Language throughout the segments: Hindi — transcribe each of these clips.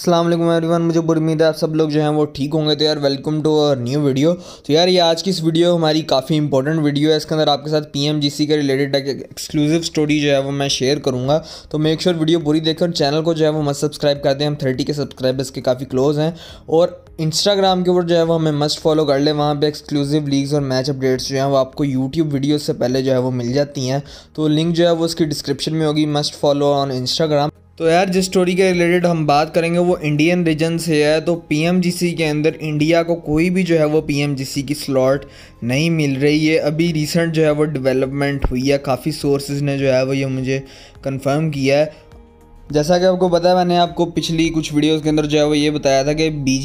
अस्सलाम वालेकुम एवरीवन मुझे उम्मीद है आप सब लोग जो हैं वो ठीक होंगे तो यार welcome to our new video तो यार ये आज की इस वीडियो हमारी काफ़ी इंपॉर्टेंट वीडियो है इसके अंदर आपके साथ पीएमजीसी के रिलेटेड एक एक्सक्लूसिव स्टोरी जो है वो मैं शेयर करूँगा तो मेक श्योर sure वीडियो पूरी देखें और चैनल को जो है वो मस्त सब्सक्राइब कर दें हम थर्टी के सब्सक्राइबर्स के काफ़ी क्लोज हैं और इंस्टाग्राम के ऊपर जो है वो हमें मस्ट फॉलो कर लें वहाँ पर एक्सक्लूसिव लीग्स और मैच अपडेट्स जो हैं वो आपको यूट्यूब वीडियो से पहले जो है वो मिल जाती हैं तो लिंक जो है वो उसकी डिस्क्रिप्शन में होगी मस्ट फॉलो ऑन इंस्टाग्राम तो यार जिस स्टोरी के रिलेटेड हम बात करेंगे वो इंडियन रीजन से है तो पीएमजीसी के अंदर इंडिया को कोई भी जो है वो पीएमजीसी की स्लॉट नहीं मिल रही है अभी रिसेंट जो है वो डेवलपमेंट हुई है काफ़ी सोर्सेज ने जो है वो ये मुझे कंफर्म किया है जैसा कि आपको पता है मैंने आपको पिछली कुछ वीडियोस के अंदर जो है वो ये बताया था कि बी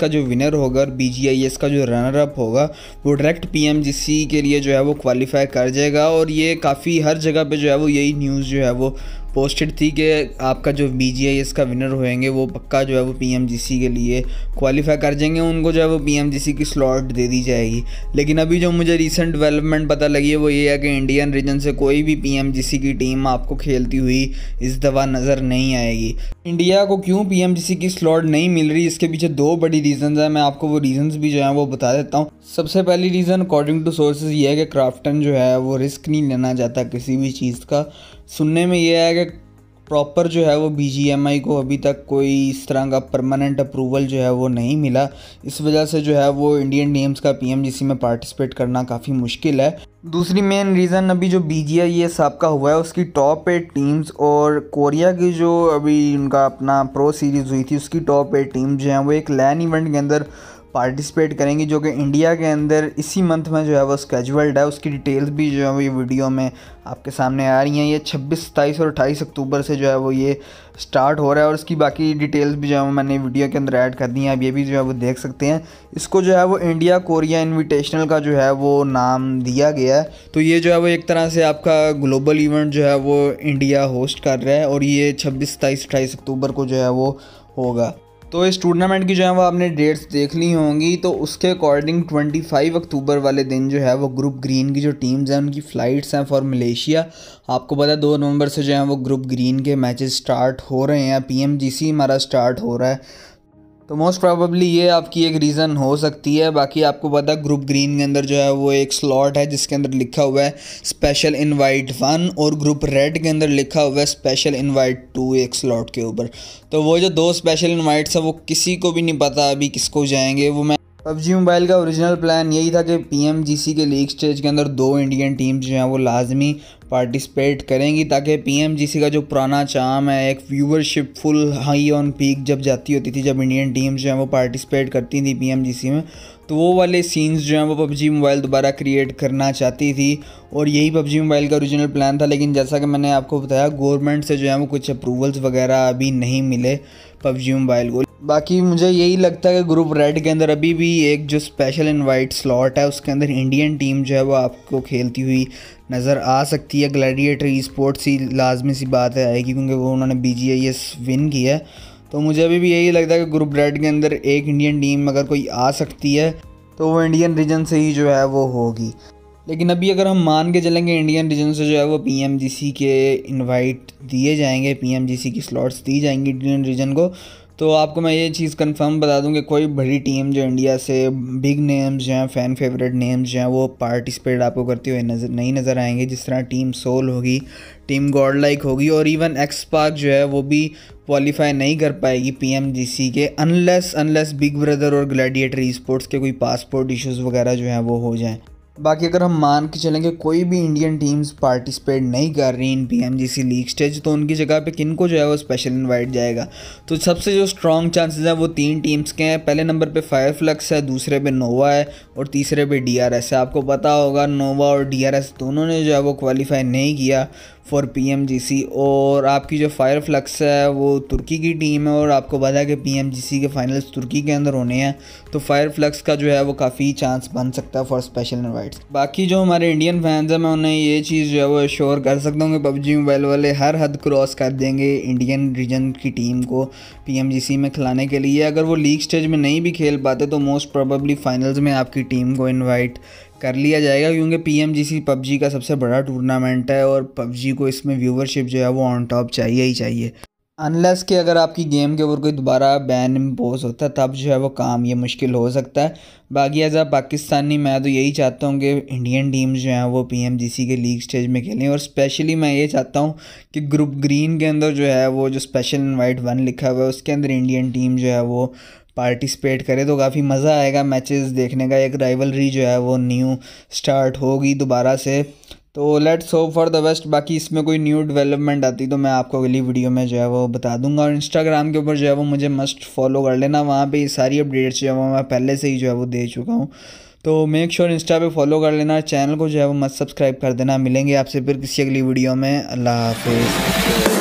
का जो विनर होगा और बी का जो रनर अप होगा वो डायरेक्ट पी के लिए जो है वो क्वालिफाई कर जाएगा और ये काफ़ी हर जगह पे जो है वो यही न्यूज़ जो है वो पोस्टेड थी कि आपका जो बी जी आई का विनर होएंगे वो पक्का जो है वो पी एम जी सी के लिए क्वालिफाई कर जाएंगे उनको जो है वो पी एम जी सी की स्लॉट दे दी जाएगी लेकिन अभी जो मुझे रिसेंट डेवलपमेंट पता लगी है वो ये है कि इंडियन रीजन से कोई भी पी एम जी सी की टीम आपको खेलती हुई इस दफ़ा नज़र नहीं आएगी इंडिया को क्यों पी एम जी सी की स्लॉट नहीं मिल रही इसके पीछे दो बड़ी रीज़न्स हैं मैं आपको वो रीज़न्स भी जो हैं वो बता देता हूँ सबसे पहली रीज़न अकॉर्डिंग टू सोर्सेज ये है कि क्राफ्टन जो है वो रिस्क नहीं लेना चाहता किसी भी चीज़ का सुनने में ये है कि प्रॉपर जो है वो बी को अभी तक कोई इस तरह का परमानेंट अप्रूवल जो है वो नहीं मिला इस वजह से जो है वो इंडियन नेम्स का पी में पार्टिसिपेट करना काफ़ी मुश्किल है दूसरी मेन रीज़न अभी जो बी जी आई एस आपका हुआ है उसकी टॉप एट टीम्स और कोरिया की जो अभी उनका अपना प्रो सीरीज़ हुई थी उसकी टॉप एट टीम जो हैं वो एक लैन इवेंट के अंदर पार्टिसिपेट करेंगी जो कि इंडिया के अंदर इसी मंथ में जो है वो स्केजल्ड है उसकी डिटेल्स भी जो है वो ये वीडियो में आपके सामने आ रही हैं ये 26, सताईस और 28 अक्टूबर से जो है वो ये स्टार्ट हो रहा है और इसकी बाकी डिटेल्स भी जो है मैंने वीडियो के अंदर ऐड कर दी हैं आप ये भी जो है वो देख सकते हैं इसको जो है वो इंडिया कोरिया इन्विटेशनल का जो है वो नाम दिया गया है तो ये जो है वो एक तरह से आपका ग्लोबल इवेंट जो है वो इंडिया होस्ट कर रहा है और ये छब्बीस सताईस अट्ठाईस अक्टूबर को जो है वो होगा तो इस टूर्नामेंट की जो है वो आपने डेट्स देख ली होंगी तो उसके अकॉर्डिंग 25 अक्टूबर वाले दिन जो है वो ग्रुप ग्रीन की जो टीम्स हैं उनकी फ़्लाइट्स हैं फॉर मलेशिया आपको पता है दो नवंबर से जो है वो ग्रुप ग्रीन के मैचेस स्टार्ट हो रहे हैं पीएमजीसी हमारा स्टार्ट हो रहा है तो मोस्ट प्रोबेबली ये आपकी एक रीज़न हो सकती है बाकी आपको पता ग्रुप ग्रीन के अंदर जो है वो एक स्लॉट है जिसके अंदर लिखा हुआ है स्पेशल इनवाइट वन और ग्रुप रेड के अंदर लिखा हुआ है स्पेशल इनवाइट टू एक स्लॉट के ऊपर तो वो जो दो स्पेशल इनवाइट्स हैं वो किसी को भी नहीं पता अभी किसको जाएंगे वो मैं पबजी मोबाइल का ओरिजिनल प्लान यही था कि पी के लीग स्टेज के अंदर दो इंडियन टीम्स जो हैं वो लाजमी पार्टिसिपेट करेंगी ताकि पी का जो पुराना चाम है एक viewership full high on peak जब जाती होती थी जब इंडियन टीम जो हैं वो पार्टिसिपेट करती थी पी में तो वो वाले सीन्स जो हैं वो पबजी मोबाइल दोबारा क्रिएट करना चाहती थी और यही पबजी मोबाइल का ओरिजिनल प्लान था लेकिन जैसा कि मैंने आपको बताया गवर्नमेंट से जो है वो कुछ अप्रूवल्स वगैरह अभी नहीं मिले पबजी मोबाइल को बाकी मुझे यही लगता है कि ग्रुप रेड के अंदर अभी भी एक जो स्पेशल इनवाइट स्लॉट है उसके अंदर इंडियन टीम जो है वो आपको खेलती हुई नज़र आ सकती है ग्लैडिएटर ई स्पोर्ट्स ही लाजमी सी बात है आएगी क्योंकि वो उन्होंने B G I S win किया है तो मुझे अभी भी यही लगता है कि ग्रुप रेड के अंदर एक इंडियन टीम अगर कोई आ सकती है तो वो इंडियन रीजन से ही जो है वो होगी लेकिन अभी अगर हम मान के चलेंगे इंडियन रीजन से जो है वो पीएमजीसी के इनवाइट दिए जाएंगे पीएमजीसी की स्लॉट्स दी जाएंगी इंडियन रीजन को तो आपको मैं ये चीज़ कंफर्म बता दूं कि कोई बड़ी टीम जो इंडिया से बिग नेम्स हैं फ़ैन फेवरेट नेम्स जो हैं वो पार्टिसिपेट आपको करते हुए नज़र नहीं नज़र आएंगे जिस तरह टीम सोल होगी टीम गॉड लाइक होगी और इवन एक्स पार्क जो है वो भी क्वालिफाई नहीं कर पाएगी पी के अनलेस अनलेस बिग ब्रदर और ग्लैडिएटर स्पोर्ट्स के कोई पासपोर्ट इशूज़ वगैरह जो हैं वो हो जाएँ बाकी अगर हम मान के चलेंगे कोई भी इंडियन टीम्स पार्टिसिपेट नहीं कर रही in P M G C league stage तो उनकी जगह पे किन को जो है वो स्पेशल इनवाइट जाएगा तो सबसे जो स्ट्रॉन्ग चांसेस हैं वो तीन टीम्स के हैं पहले नंबर पे फायर फ्लक्स है दूसरे पे नोवा है और तीसरे पे डी आर एस है आपको पता होगा नोवा और डी आर एस दोनों ने जो है वो क्वालिफाई नहीं किया for P M G C और आपकी जो फायर फ्लक्स है वो तुर्की की टीम है और आपको पता है कि पी एम जी सी के फाइनल्स तुर्की के अंदर होने हैं तो फायर फ्लक्स का जो है वो काफ़ी चांस बन सकता है फॉर स्पेशल इन्वाइट वेबसाइट्स बाकी जो हमारे इंडियन फैंस हैं मैं उन्हें ये चीज़ जो है वो श्योर कर सकता हूँ कि पबजी मोबाइल वाले हर हद क्रॉस कर देंगे इंडियन रीजन की टीम को पीएमजीसी में खिलाने के लिए अगर वो लीग स्टेज में नहीं भी खेल पाते तो मोस्ट प्रोबेबली फाइनल्स में आपकी टीम को इन्वाइट कर लिया जाएगा क्योंकि पी पबजी का सबसे बड़ा टूर्नामेंट है और पबजी को इसमें व्यूवरशिप जो है वो ऑन टॉप चाहिए ही चाहिए अनलेस कि अगर आपकी गेम के ऊपर कोई दोबारा बैन इम्पोज होता है तब जो है वो काम ये मुश्किल हो सकता है बाकी एज आ पाकिस्तानी मैं तो यही चाहता हूँ कि इंडियन टीम जो हैं वो पीएमजीसी के लीग स्टेज में खेलें और स्पेशली मैं ये चाहता हूँ कि ग्रुप ग्रीन के अंदर जो है वो जो स्पेशल इन्वाइट वन लिखा हुआ है उसके अंदर इंडियन टीम जो है वो पार्टिसिपेट करे तो काफ़ी मज़ा आएगा मैचेस देखने का एक राइवलरी जो है वो न्यू स्टार्ट होगी दोबारा से तो let's hope for the best बाकी इसमें कोई न्यू डेवलपमेंट आती तो मैं आपको अगली वीडियो में जो है वो बता दूंगा और इंस्टाग्राम के ऊपर जो है वो मुझे मस्ट फॉलो कर लेना वहाँ पे ये सारी अपडेट्स जो है वो मैं पहले से ही जो है वो दे चुका हूँ तो मेक श्योर इंस्टा पे फॉलो कर लेना चैनल को जो है वो मस्ट सब्सक्राइब कर देना मिलेंगे आपसे फिर किसी अगली वीडियो में अल्लाह हाफिज़